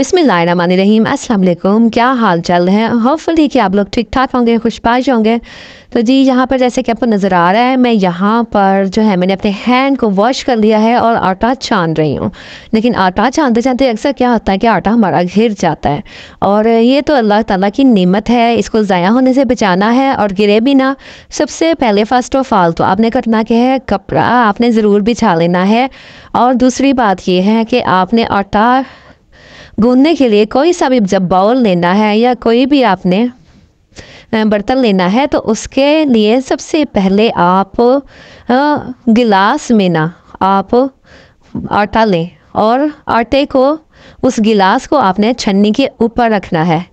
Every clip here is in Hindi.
अस्सलाम असलम क्या हाल चाल है होपफुली कि आप लोग ठीक ठाक होंगे खुशपाश होंगे तो जी यहाँ पर जैसे कि आपको नज़र आ रहा है मैं यहाँ पर जो है मैंने अपने हैंड को वॉश कर लिया है और आटा छान रही हूँ लेकिन आटा छानते छानते अक्सर क्या होता है कि आटा हमारा घिर जाता है और ये तो अल्लाह ताला की नेमत है इसको ज़ाया होने से बचाना है और गिरे भी ना सबसे पहले फ़र्स्ट ऑफ ऑल तो आपने करना क्या है कपड़ा आपने ज़रूर बिछा लेना है और दूसरी बात यह है कि आपने आटा गूंदने के लिए कोई सा भी जब बाउल लेना है या कोई भी आपने बर्तन लेना है तो उसके लिए सबसे पहले आप गिलास में ना आप आटा लें और आटे को उस गिलास को आपने छन्नी के ऊपर रखना है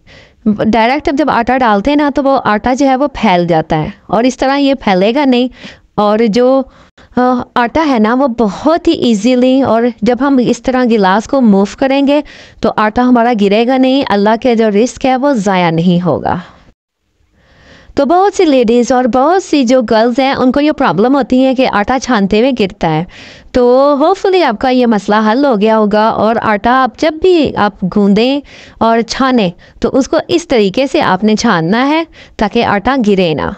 डायरेक्ट जब आटा डालते हैं ना तो वो आटा जो है वो फैल जाता है और इस तरह ये फैलेगा नहीं और जो आटा है ना वो बहुत ही इजीली और जब हम इस तरह गिलास को मूव करेंगे तो आटा हमारा गिरेगा नहीं अल्लाह के जो रिस्क है वो ज़ाया नहीं होगा तो बहुत सी लेडीज़ और बहुत सी जो गर्ल्स हैं उनको ये प्रॉब्लम होती है कि आटा छानते हुए गिरता है तो होपफुली आपका ये मसला हल हो गया होगा और आटा आप जब भी आप गूंदें और छानें तो उसको इस तरीके से आपने छानना है ताकि आटा गिरे ना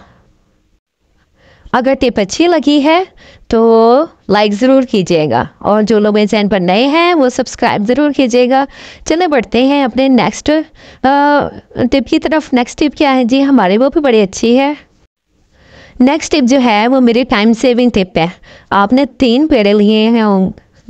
अगर टिप अच्छी लगी है तो लाइक ज़रूर कीजिएगा और जो लोग मेरे चैनल पर नए हैं वो सब्सक्राइब ज़रूर कीजिएगा चले बढ़ते हैं अपने नेक्स्ट टिप की तरफ नेक्स्ट टिप क्या है जी हमारे वो भी बड़ी अच्छी है नेक्स्ट टिप जो है वो मेरी टाइम सेविंग टिप है आपने तीन पेड़े लिए हैं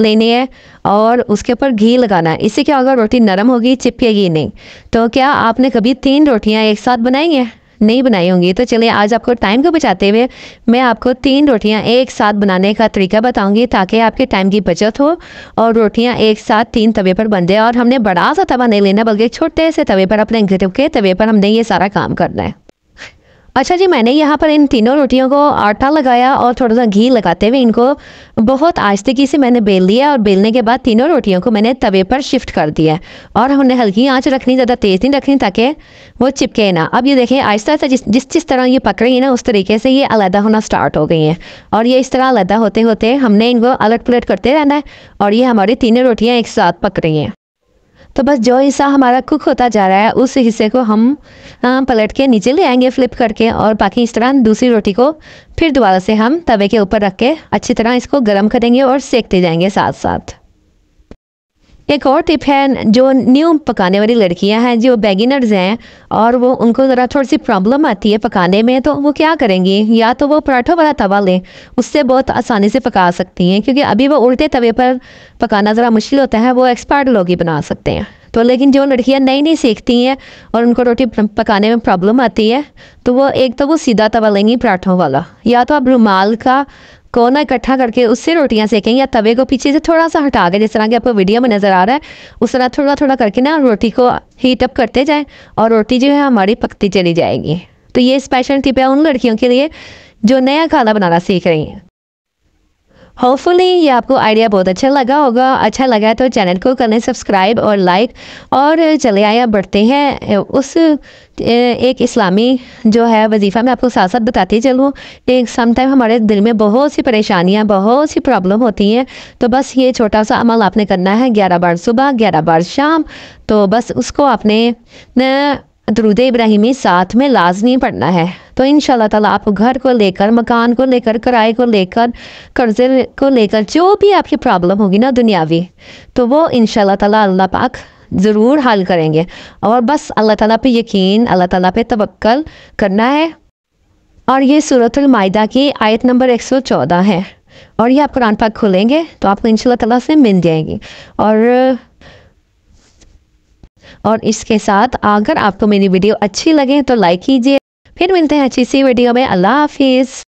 लेने हैं और उसके ऊपर घी लगाना है इससे क्या होगा रोटी नरम होगी चिपकेगी नहीं तो क्या आपने कभी तीन रोटियां एक साथ बनाई हैं नहीं बनाई होंगी तो चलिए आज आपको टाइम को बचाते हुए मैं आपको तीन रोटियां एक साथ बनाने का तरीका बताऊंगी ताकि आपके टाइम की बचत हो और रोटियां एक साथ तीन तवे पर बन जाए और हमने बड़ा सा तवा नहीं लेना बल्कि छोटे से तवे पर अपने घरों के तवे पर हमने ये सारा काम करना है अच्छा जी मैंने यहाँ पर इन तीनों रोटियों को आटा लगाया और थोड़ा सा घी लगाते हुए इनको बहुत आहिस्तगी से मैंने बेल लिया और बेलने के बाद तीनों रोटियों को मैंने तवे पर शिफ्ट कर दिया और हमने हल्की आँच रखनी ज़्यादा तेज़ नहीं रखनी ताकि वो चिपके ना अब ये देखें आहिस्ता आहिस्ता जिस जिस जिस तरह ये पक रही है ना उस तरीके से ये अलहदा होना स्टार्ट हो गई हैं और ये इस तरह अलहदा होते होते हमने इनको अलट पलट करते रहना है और ये हमारी तीनों रोटियाँ एक साथ पक रही हैं तो बस जो हिस्सा हमारा कुक होता जा रहा है उस हिस्से को हम पलट के नीचे ले आएंगे फ्लिप करके और बाकी इस तरह दूसरी रोटी को फिर दोबारा से हम तवे के ऊपर रख के अच्छी तरह इसको गर्म करेंगे और सेकते जाएंगे साथ साथ एक और टिप है जो न्यू पकाने वाली लड़कियां हैं जो बेगिनर्स हैं और वो उनको ज़रा थोड़ी सी प्रॉब्लम आती है पकाने में तो वो क्या करेंगी या तो वो पराठों वाला तवा लें उससे बहुत आसानी से पका सकती हैं क्योंकि अभी वो उल्टे तवे पर पकाना ज़रा मुश्किल होता है वो एक्सपर्ट लोग ही बना सकते हैं तो लेकिन जो लड़कियाँ नई नई सीखती हैं और उनको रोटी पकाने में प्रॉब्लम आती है तो वो एक तो वो सीधा तवा लेंगी पराठों वाला या तो आप रुमाल का कोना इकट्ठा करके उससे रोटियाँ सेकें या तवे को पीछे से थोड़ा सा हटा के जिस तरह के आपको वीडियो में नज़र आ रहा है उस तरह थोड़ा थोड़ा करके ना रोटी को हीटअप करते जाएँ और रोटी जो है हमारी पकती चली जाएगी तो ये स्पेशल टिप है उन लड़कियों के लिए जो नया खाना बनाना सीख रही हैं होपफुली ये आपको आइडिया बहुत अच्छा लगा होगा अच्छा लगा तो चैनल को करें सब्सक्राइब और लाइक और चले आए आप बढ़ते हैं उस एक इस्लामी जो है वजीफ़ा मैं आपको साथ साथ बताती चलूँ कि समटाइम हमारे दिल में बहुत सी परेशानियाँ बहुत सी प्रॉब्लम होती हैं तो बस ये छोटा सा अमल आपने करना है ग्यारह बार सुबह ग्यारह बार शाम तो बस उसको आपने दरुद इब्राहिमी साथ में लाजमी पढ़ना है तो इन ताला आप घर को लेकर मकान को लेकर किराए को लेकर कर्जे को लेकर जो भी आपकी प्रॉब्लम होगी ना दुनियावी तो वो इन ताला अल्लाह पाक ज़रूर हल करेंगे और बस अल्लाह ताला पे यकीन अल्लाह ताला पे तवक्ल करना है और ये सूरतमायदा की आयत नंबर चौदह है और ये आप कुरान पाक खोलेंगे तो आपको इन तला से मिल जाएगी और और इसके साथ अगर आपको मेरी वीडियो अच्छी लगे तो लाइक कीजिए फिर मिलते हैं अच्छी सी वीडियो में अल्लाह हाफिज़